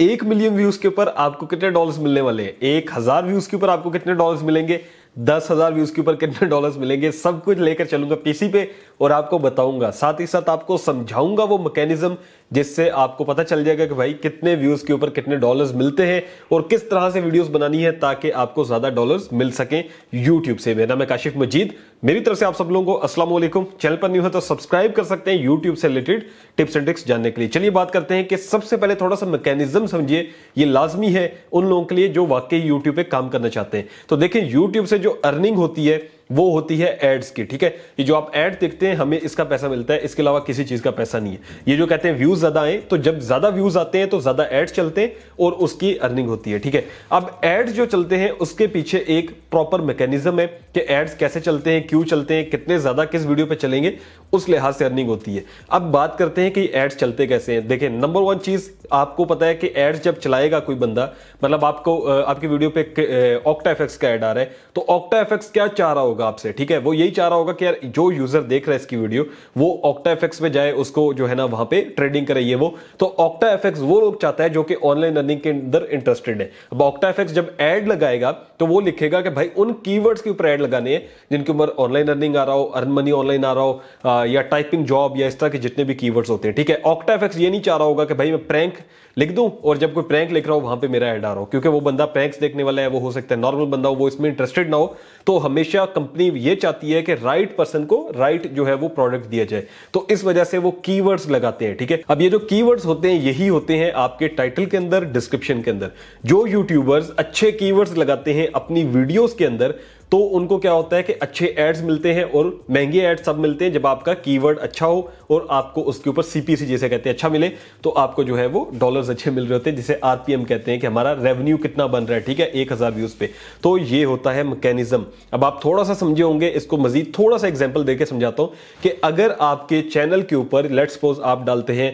एक million views के ऊपर आपको कितने डॉलर्स मिलने वाले हैं एक हजार व्यूज के ऊपर आपको कितने डॉलर्स मिलेंगे दस हजार व्यूज के ऊपर कितने डॉलर्स मिलेंगे सब कुछ लेकर चलूंगा पीसी पे और आपको बताऊंगा साथ ही साथ आपको समझाऊंगा वो मैकेनिज्म जिससे आपको पता चल जाएगा कि भाई कितने व्यूज के ऊपर कितने डॉलर्स मिलते हैं और किस तरह से वीडियोस बनानी है ताकि आपको ज्यादा डॉलर्स मिल सके यूट्यूब से मेरा नाम है काशिफ मजीद मेरी तरफ से आप सब लोगों को असला चैनल पर न्यू है तो सब्सक्राइब कर सकते हैं यूट्यूब से रिलेटेड टिप्स एंड ट्रिक्स जानने के लिए चलिए बात करते हैं कि सबसे पहले थोड़ा सा मैकेनिज्म समझिए ये लाजमी है उन लोगों के लिए जो वाकई यूट्यूब पे काम करना चाहते हैं तो देखें यूट्यूब से जो जो अर्निंग होती है वो होती है एड्स की ठीक है ये जो आप एड देखते हैं हमें इसका पैसा मिलता है इसके अलावा किसी चीज का पैसा नहीं है ये जो कहते हैं व्यूज ज्यादा आए तो जब ज्यादा व्यूज आते हैं तो ज्यादा एड्स चलते हैं और उसकी अर्निंग होती है ठीक है अब एड्स जो चलते हैं उसके पीछे एक प्रॉपर मैकेनिज्म है कि एड्स कैसे चलते हैं क्यों चलते हैं कितने ज्यादा किस वीडियो पर चलेंगे उस लिहाज से अर्निंग होती है अब बात करते हैं कि एड्स चलते कैसे हैं देखें नंबर वन चीज आपको पता है कि एड्स जब चलाएगा कोई बंदा मतलब आपको आपकी वीडियो पे ऑक्टा इफेक्ट्स का एड आ रहा है तो ऑक्टा इफेक्ट क्या चाह रहा होगा होगा आपसे ठीक है वो यही चाह रहा होगा कि यार जो यूजर देख रहा है इसकी वीडियो वो ऑक्टा एफेक्स में जाए उसको जो है ना वहां पे ट्रेडिंग करे ये वो तो ऑक्टा एफेक्स वो लोग चाहता है जो कि ऑनलाइन अर्निंग के अंदर इंटरेस्टेड है अब ऑक्टा एफेक्स जब एड लगाएगा तो वो लिखेगा कि भाई उन की के ऊपर एड लगाने हैं जिनके ऊपर ऑनलाइन अर्निंग आ रहा हो अर्न मनी ऑनलाइन आ रहा हो या टाइपिंग जॉब या इस तरह के जितने भी की होते हैं ठीक है ऑक्टा एफेक्स ये नहीं चाह रहा होगा कि भाई मैं प्रैंक लिख दूं और जब कोई प्रैंक लिख रहा हो वहां पे मेरा एड आ रहा हो क्योंकि वो बंदा प्रैंक्स देखने वाला है वो हो सकता है नॉर्मल बंदा हो वो इसमें इंटरेस्टेड ना हो तो हमेशा कंपनी ये चाहती है कि राइट पर्सन को राइट जो है वो प्रोडक्ट दिया जाए तो इस वजह से वो कीवर्ड्स लगाते हैं ठीक है अब ये जो कीवर्ड्स होते हैं यही होते हैं आपके टाइटल के अंदर डिस्क्रिप्शन के अंदर जो यूट्यूबर्स अच्छे कीवर्ड्स लगाते हैं अपनी वीडियोस के अंदर तो उनको क्या होता है कि अच्छे एड्स मिलते हैं और महंगे एड्स सब मिलते हैं जब आपका कीवर्ड अच्छा हो और आपको उसके ऊपर सीपीसी जैसे कहते हैं अच्छा मिले तो आपको जो है वो डॉलर्स अच्छे मिल रहे होते हैं जिसे आरपीएम कहते हैं कि हमारा रेवेन्यू कितना बन रहा है ठीक है एक हजार व्यूज पे तो ये होता है मैकेनिज्म अब आप थोड़ा सा समझे होंगे इसको मजीद थोड़ा सा एग्जाम्पल देकर समझाता हूँ कि अगर आपके चैनल के ऊपर लेट सपोज आप डालते हैं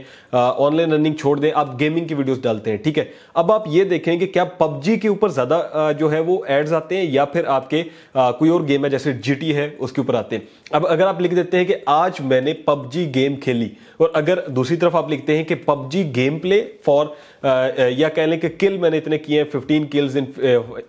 ऑनलाइन रनिंग छोड़ दें आप गेमिंग की वीडियोस डालते हैं ठीक है अब आप ये देखें कि क्या पबजी के ऊपर ज्यादा जो है वो एड्स आते हैं या फिर आपके आ, कोई और गेम है जैसे जीटी है उसके ऊपर आते हैं अब अगर आप लिख देते हैं कि आज मैंने पबजी गेम खेली और अगर दूसरी तरफ आप लिखते हैं कि पबजी गेम प्ले फॉर या कह लें कि किल मैंने इतने किए हैं fifteen kills in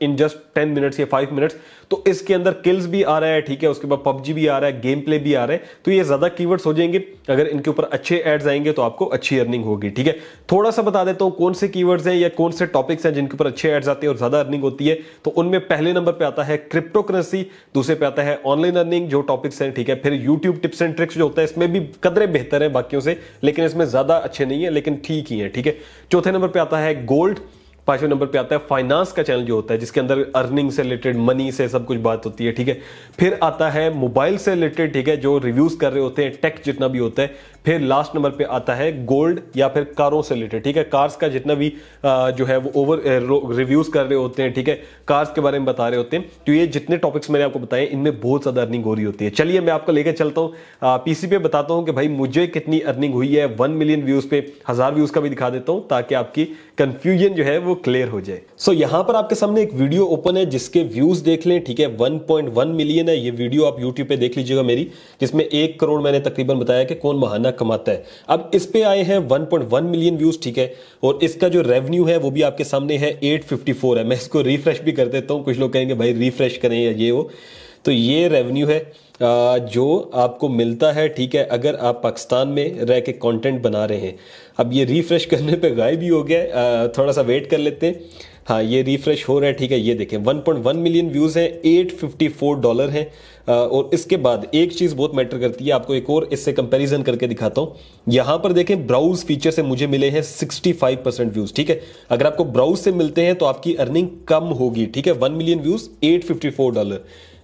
in just ten minutes या फाइव मिनट्स तो इसके अंदर किल्स भी आ रहा है ठीक है उसके बाद पबजी भी आ रहा है गेम प्ले भी आ रहा है तो ये ज़्यादा कीवर्ड्स हो जाएंगे अगर इनके ऊपर अच्छे एड्स आएंगे तो आपको अच्छी अर्निंग होगी ठीक है थोड़ा सा बता देता हूँ कौन से कीवर्ड्स हैं या कौन से टॉपिक्स हैं जिनके ऊपर अच्छे एड्स आते हैं और ज़्यादा अर्निंग होती है तो उनमें पहले नंबर पर आता है क्रिप्टो क्रिप्टोकरेंसी दूसरे पे आता है ऑनलाइन अर्निंग जो टॉपिक्स हैं ठीक है फिर यूट्यूब टिप्स एंड ट्रिक्स जो होता है इसमें भी कदरे बेहतर है बाकियों से लेकिन इसमें ज्यादा अच्छे नहीं है लेकिन ठीक ही है ठीक है चौथे नंबर पर आता है गोल्ड पांचवें नंबर पे आता है फाइनेंस का चैनल जो होता है जिसके अंदर अर्निंग से रिलेटेड मनी से सब कुछ बात होती है ठीक है फिर आता है मोबाइल से रिलेटेड ठीक है जो रिव्यूज कर रहे होते हैं टेक जितना भी होता है फिर लास्ट नंबर पे आता है गोल्ड या फिर कारों से रिलेटेड ठीक है कार्स का जितना भी आ, जो है वो ओवर रिव्यूज कर रहे होते हैं ठीक है कार्स के बारे में बता रहे होते हैं तो ये जितने टॉपिक्स मैंने आपको बताए इनमें बहुत ज़्यादा अर्निंग हो रही होती है चलिए मैं आपको लेकर चलता हूँ पीसी पे बताता हूँ कि भाई मुझे कितनी अर्निंग हुई है वन मिलियन व्यूज़ पे हज़ार व्यूज़ का भी दिखा देता हूँ ताकि आपकी कंफ्यूजन जो है वो क्लियर हो जाए सो यहाँ पर आपके सामने एक वीडियो ओपन है जिसके व्यूज़ देख लें ठीक है वन मिलियन है ये वीडियो आप यूट्यूब पर देख लीजिएगा मेरी जिसमें एक करोड़ मैंने तकरीबन बताया कि कौन महाना कमाता है अब इस पे आए हैं 1.1 मिलियन व्यूज ठीक है और इसका जो रेवेन्यू है वो भी आपके सामने है 854 है मैं इसको रिफ्रेश भी कर देता हूँ कुछ लोग कहेंगे भाई रिफ्रेश करें या ये वो तो ये रेवेन्यू है जो आपको मिलता है ठीक है अगर आप पाकिस्तान में रह के कॉन्टेंट बना रहे हैं अब ये रिफ्रेश करने पर गायब ही हो गया थोड़ा सा वेट कर लेते हैं हाँ ये रिफ्रेश हो रहा है ठीक है ये देखें 1.1 मिलियन व्यूज़ हैं 854 डॉलर हैं और इसके बाद एक चीज़ बहुत मैटर करती है आपको एक और इससे कंपैरिजन करके दिखाता हूँ यहाँ पर देखें ब्राउज फीचर से मुझे मिले हैं 65 परसेंट व्यूज़ ठीक है अगर आपको ब्राउज से मिलते हैं तो आपकी अर्निंग कम होगी ठीक है one million views eight dollar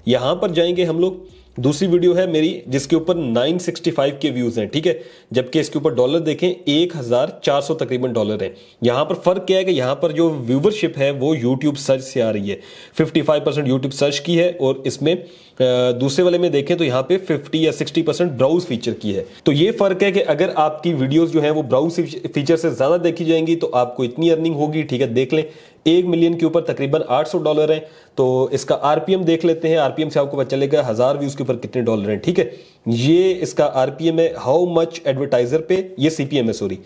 यहाँ पर जाएंगे हम लोग दूसरी वीडियो है मेरी जिसके ऊपर 965 के व्यूज़ हैं ठीक है जबकि इसके ऊपर डॉलर देखें 1400 तकरीबन डॉलर है यहां पर फ़र्क क्या है कि यहां पर जो व्यूवरशिप है वो यूट्यूब सर्च से आ रही है 55 परसेंट यूट्यूब सर्च की है और इसमें दूसरे वाले में देखें तो यहाँ पे 50 या 60 परसेंट ब्राउज फीचर की है तो ये फर्क है कि अगर आपकी वीडियोस जो है वो ब्राउज फीचर से ज़्यादा देखी जाएंगी तो आपको इतनी अर्निंग होगी ठीक है देख लें एक मिलियन के ऊपर तकरीबन 800 डॉलर है तो इसका आरपीएम देख लेते हैं आरपीएम से आपको पता चलेगा हज़ार व्यूज़ के ऊपर कितने डॉलर हैं ठीक है ये इसका आरपीएम है हाउ मच एडवर्टाइजर पे ये सीपीएम है सॉरी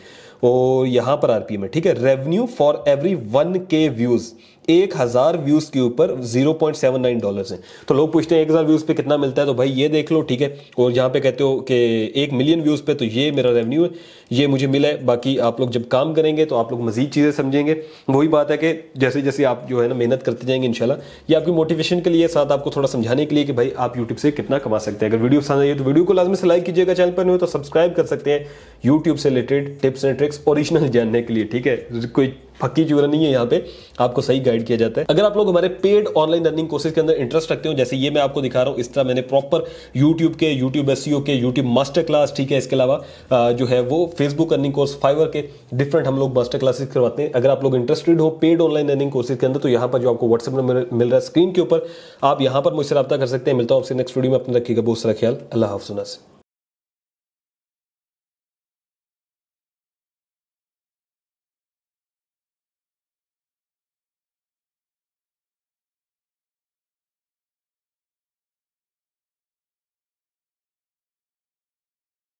और यहाँ पर आरपीएम है ठीक है revenue for every one K views एक हज़ार व्यूज़ के ऊपर zero point seven nine dollar है तो लोग पूछते हैं एक हज़ार व्यूज़ पे कितना मिलता है तो भाई ये देख लो ठीक है और यहां पे कहते हो कि एक मिलियन व्यूज़ पे तो ये मेरा रेवेन्यू है ये मुझे मिला है बाकी आप लोग जब काम करेंगे तो आप लोग मज़ीद चीज़ें समझेंगे वही बात है कि जैसे जैसे आप जो है ना मेहनत करते जाएंगे इनशाला ये आपकी मोटिवेशन के लिए साथ आपको थोड़ा समझाने के लिए कि भाई आप यूट्यूब से कितना कमा सकते हैं अगर वीडियो पसंद आई तो वीडियो को लाजमी से लाइक कीजिएगा चैनल पर नहीं हो तो सब्सक्राइब कर सकते हैं यूट्यूब से related tips and tricks original जानने के लिए ठीक है कोई पक्की चूरन नहीं है यहाँ पे आपको सही गाइड किया जाता है अगर आप लोग हमारे पेड ऑनलाइन लर्निंग कोर्सेज के अंदर इंटरेस्ट रखते हो जैसे ये मैं आपको दिखा रहा हूँ इस तरह मैंने प्रॉपर यूट्यूब के यूट्यूब एस e के यूट्यूब मास्टर क्लास ठीक है इसके अलावा जो है वो फेसबुक अर्निंग कोर्स फाइवर के डिफरेंट हम लोग मास्टर क्लासेस करवाते हैं अगर आप लोग इंटरेस्टेड हो पेड ऑनलाइन लर्निंग कोर्सेज के अंदर तो यहाँ पर जो आपको व्हाट्सएप नंबर मिल रहा है स्क्रीन के ऊपर आप यहाँ पर मुझसे रब्ता कर सकते हैं मिलता हूँ आपसे नेक्स्ट वीडियो में अपने रखिएगा बहुत सारा ख्याल अल्लाह हाफ